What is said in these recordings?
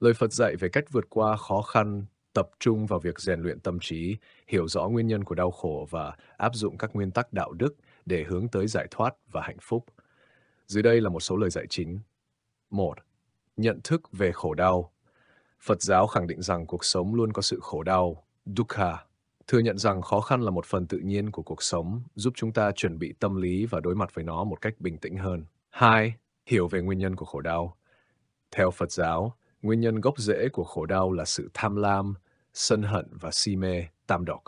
Lời Phật dạy về cách vượt qua khó khăn, tập trung vào việc rèn luyện tâm trí, hiểu rõ nguyên nhân của đau khổ và áp dụng các nguyên tắc đạo đức để hướng tới giải thoát và hạnh phúc. Dưới đây là một số lời dạy chính. 1. Nhận thức về khổ đau. Phật giáo khẳng định rằng cuộc sống luôn có sự khổ đau, dukkha. Thừa nhận rằng khó khăn là một phần tự nhiên của cuộc sống, giúp chúng ta chuẩn bị tâm lý và đối mặt với nó một cách bình tĩnh hơn. 2. Hiểu về nguyên nhân của khổ đau. Theo Phật giáo, Nguyên nhân gốc rễ của khổ đau là sự tham lam, sân hận và si mê, tam độc.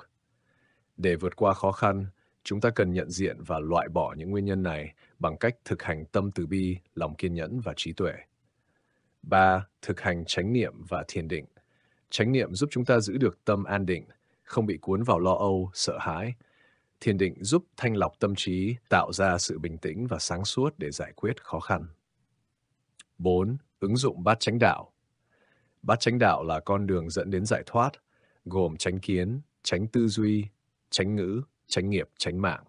Để vượt qua khó khăn, chúng ta cần nhận diện và loại bỏ những nguyên nhân này bằng cách thực hành tâm từ bi, lòng kiên nhẫn và trí tuệ. 3. Thực hành chánh niệm và thiền định. Chánh niệm giúp chúng ta giữ được tâm an định, không bị cuốn vào lo âu, sợ hãi. Thiền định giúp thanh lọc tâm trí, tạo ra sự bình tĩnh và sáng suốt để giải quyết khó khăn. 4. Ứng dụng bát chánh đạo. Bát chánh đạo là con đường dẫn đến giải thoát, gồm chánh kiến, chánh tư duy, chánh ngữ, chánh nghiệp, chánh mạng,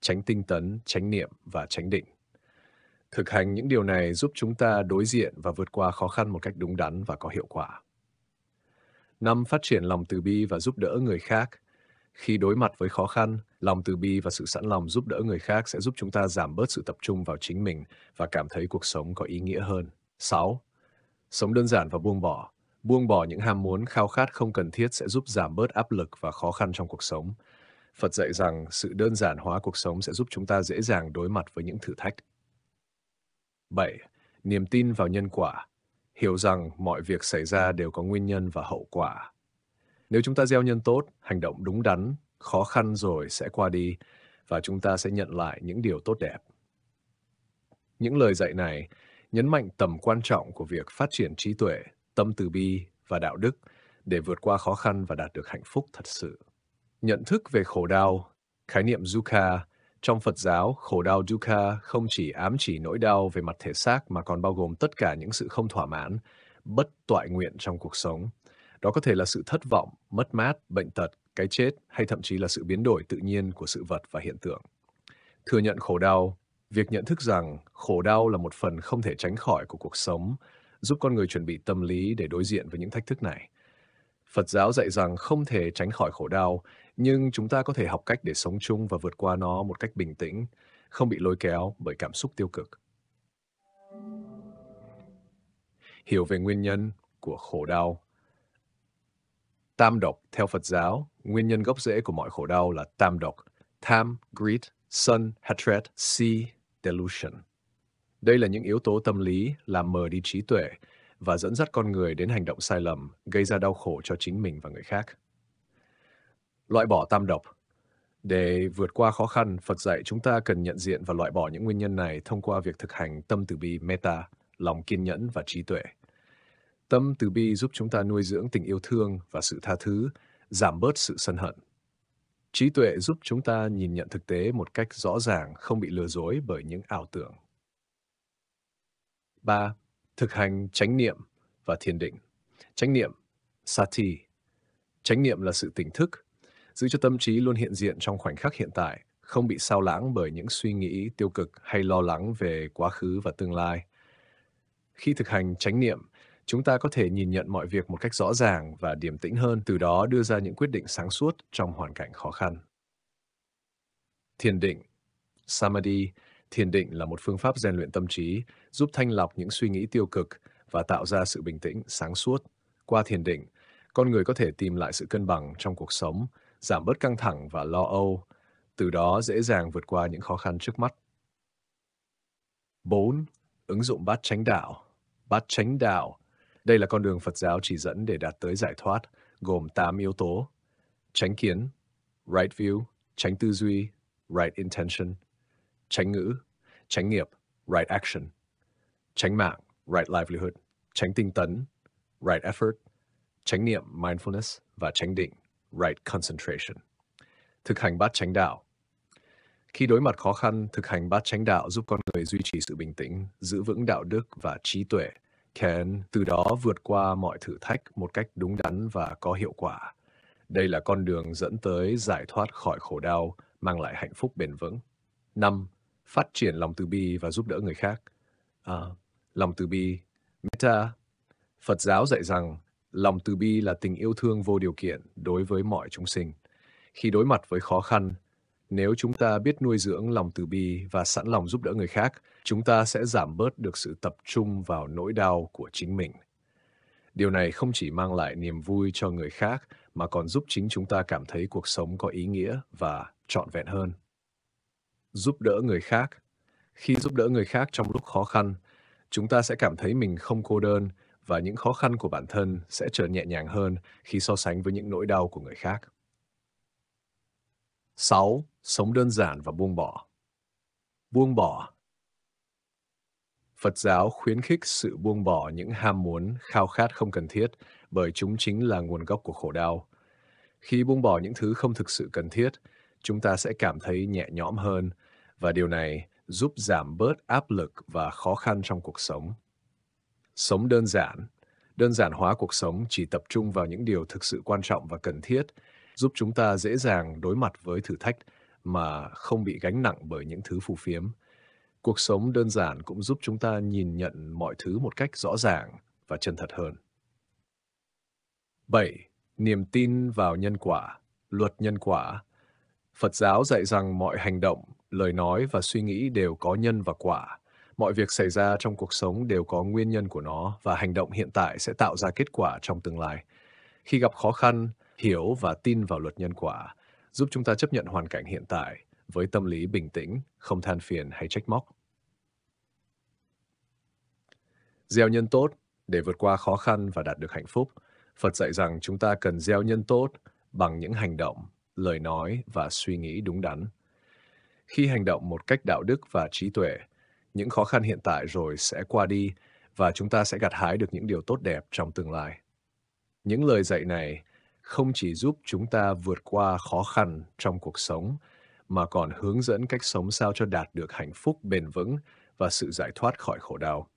chánh tinh tấn, chánh niệm và chánh định. Thực hành những điều này giúp chúng ta đối diện và vượt qua khó khăn một cách đúng đắn và có hiệu quả. Năm Phát triển lòng từ bi và giúp đỡ người khác. Khi đối mặt với khó khăn, lòng từ bi và sự sẵn lòng giúp đỡ người khác sẽ giúp chúng ta giảm bớt sự tập trung vào chính mình và cảm thấy cuộc sống có ý nghĩa hơn. 6 Sống đơn giản và buông bỏ. Buông bỏ những ham muốn, khao khát không cần thiết sẽ giúp giảm bớt áp lực và khó khăn trong cuộc sống. Phật dạy rằng sự đơn giản hóa cuộc sống sẽ giúp chúng ta dễ dàng đối mặt với những thử thách. 7. Niềm tin vào nhân quả. Hiểu rằng mọi việc xảy ra đều có nguyên nhân và hậu quả. Nếu chúng ta gieo nhân tốt, hành động đúng đắn, khó khăn rồi sẽ qua đi và chúng ta sẽ nhận lại những điều tốt đẹp. Những lời dạy này nhấn mạnh tầm quan trọng của việc phát triển trí tuệ, tâm từ bi và đạo đức để vượt qua khó khăn và đạt được hạnh phúc thật sự. Nhận thức về khổ đau, khái niệm dukkha trong Phật giáo, khổ đau dukkha không chỉ ám chỉ nỗi đau về mặt thể xác mà còn bao gồm tất cả những sự không thỏa mãn, bất toại nguyện trong cuộc sống. Đó có thể là sự thất vọng, mất mát, bệnh tật, cái chết hay thậm chí là sự biến đổi tự nhiên của sự vật và hiện tượng. Thừa nhận khổ đau, Việc nhận thức rằng khổ đau là một phần không thể tránh khỏi của cuộc sống giúp con người chuẩn bị tâm lý để đối diện với những thách thức này. Phật giáo dạy rằng không thể tránh khỏi khổ đau, nhưng chúng ta có thể học cách để sống chung và vượt qua nó một cách bình tĩnh, không bị lôi kéo bởi cảm xúc tiêu cực. Hiểu về nguyên nhân của khổ đau Tam độc theo Phật giáo, nguyên nhân gốc rễ của mọi khổ đau là tam độc, tham, greed, sân, hatred, si, delusion. Đây là những yếu tố tâm lý làm mờ đi trí tuệ và dẫn dắt con người đến hành động sai lầm, gây ra đau khổ cho chính mình và người khác. Loại bỏ tam độc Để vượt qua khó khăn, Phật dạy chúng ta cần nhận diện và loại bỏ những nguyên nhân này thông qua việc thực hành tâm từ bi meta, lòng kiên nhẫn và trí tuệ. Tâm từ bi giúp chúng ta nuôi dưỡng tình yêu thương và sự tha thứ, giảm bớt sự sân hận, Trí tuệ giúp chúng ta nhìn nhận thực tế một cách rõ ràng, không bị lừa dối bởi những ảo tưởng. 3. Thực hành chánh niệm và thiền định. Chánh niệm, sati. Chánh niệm là sự tỉnh thức, giữ cho tâm trí luôn hiện diện trong khoảnh khắc hiện tại, không bị sao lãng bởi những suy nghĩ tiêu cực hay lo lắng về quá khứ và tương lai. Khi thực hành chánh niệm, chúng ta có thể nhìn nhận mọi việc một cách rõ ràng và điềm tĩnh hơn, từ đó đưa ra những quyết định sáng suốt trong hoàn cảnh khó khăn. Thiền định Samadhi Thiền định là một phương pháp rèn luyện tâm trí, giúp thanh lọc những suy nghĩ tiêu cực và tạo ra sự bình tĩnh, sáng suốt. Qua thiền định, con người có thể tìm lại sự cân bằng trong cuộc sống, giảm bớt căng thẳng và lo âu, từ đó dễ dàng vượt qua những khó khăn trước mắt. 4. Ứng dụng bát chánh đạo Bát chánh đạo đây là con đường Phật giáo chỉ dẫn để đạt tới giải thoát, gồm 8 yếu tố. Tránh kiến, right view, tránh tư duy, right intention, tránh ngữ, tránh nghiệp, right action, tránh mạng, right livelihood, tránh tinh tấn, right effort, tránh niệm, mindfulness, và tránh định, right concentration. Thực hành bát chánh đạo. Khi đối mặt khó khăn, thực hành bát chánh đạo giúp con người duy trì sự bình tĩnh, giữ vững đạo đức và trí tuệ, Ken từ đó vượt qua mọi thử thách một cách đúng đắn và có hiệu quả. Đây là con đường dẫn tới giải thoát khỏi khổ đau, mang lại hạnh phúc bền vững. 5. Phát triển lòng từ bi và giúp đỡ người khác. À, lòng từ bi, metta. Phật giáo dạy rằng lòng từ bi là tình yêu thương vô điều kiện đối với mọi chúng sinh. Khi đối mặt với khó khăn, nếu chúng ta biết nuôi dưỡng lòng từ bi và sẵn lòng giúp đỡ người khác, chúng ta sẽ giảm bớt được sự tập trung vào nỗi đau của chính mình. Điều này không chỉ mang lại niềm vui cho người khác mà còn giúp chính chúng ta cảm thấy cuộc sống có ý nghĩa và trọn vẹn hơn. Giúp đỡ người khác Khi giúp đỡ người khác trong lúc khó khăn, chúng ta sẽ cảm thấy mình không cô đơn và những khó khăn của bản thân sẽ trở nhẹ nhàng hơn khi so sánh với những nỗi đau của người khác. 6. Sống đơn giản và buông bỏ. Buông bỏ. Phật giáo khuyến khích sự buông bỏ những ham muốn, khao khát không cần thiết bởi chúng chính là nguồn gốc của khổ đau. Khi buông bỏ những thứ không thực sự cần thiết, chúng ta sẽ cảm thấy nhẹ nhõm hơn và điều này giúp giảm bớt áp lực và khó khăn trong cuộc sống. Sống đơn giản đơn giản hóa cuộc sống chỉ tập trung vào những điều thực sự quan trọng và cần thiết giúp chúng ta dễ dàng đối mặt với thử thách mà không bị gánh nặng bởi những thứ phù phiếm. Cuộc sống đơn giản cũng giúp chúng ta nhìn nhận mọi thứ một cách rõ ràng và chân thật hơn. 7. Niềm tin vào nhân quả, luật nhân quả. Phật giáo dạy rằng mọi hành động, lời nói và suy nghĩ đều có nhân và quả. Mọi việc xảy ra trong cuộc sống đều có nguyên nhân của nó và hành động hiện tại sẽ tạo ra kết quả trong tương lai. Khi gặp khó khăn, hiểu và tin vào luật nhân quả, giúp chúng ta chấp nhận hoàn cảnh hiện tại với tâm lý bình tĩnh, không than phiền hay trách móc. Gieo nhân tốt để vượt qua khó khăn và đạt được hạnh phúc, Phật dạy rằng chúng ta cần gieo nhân tốt bằng những hành động, lời nói và suy nghĩ đúng đắn. Khi hành động một cách đạo đức và trí tuệ, những khó khăn hiện tại rồi sẽ qua đi và chúng ta sẽ gặt hái được những điều tốt đẹp trong tương lai. Những lời dạy này không chỉ giúp chúng ta vượt qua khó khăn trong cuộc sống mà còn hướng dẫn cách sống sao cho đạt được hạnh phúc bền vững và sự giải thoát khỏi khổ đau.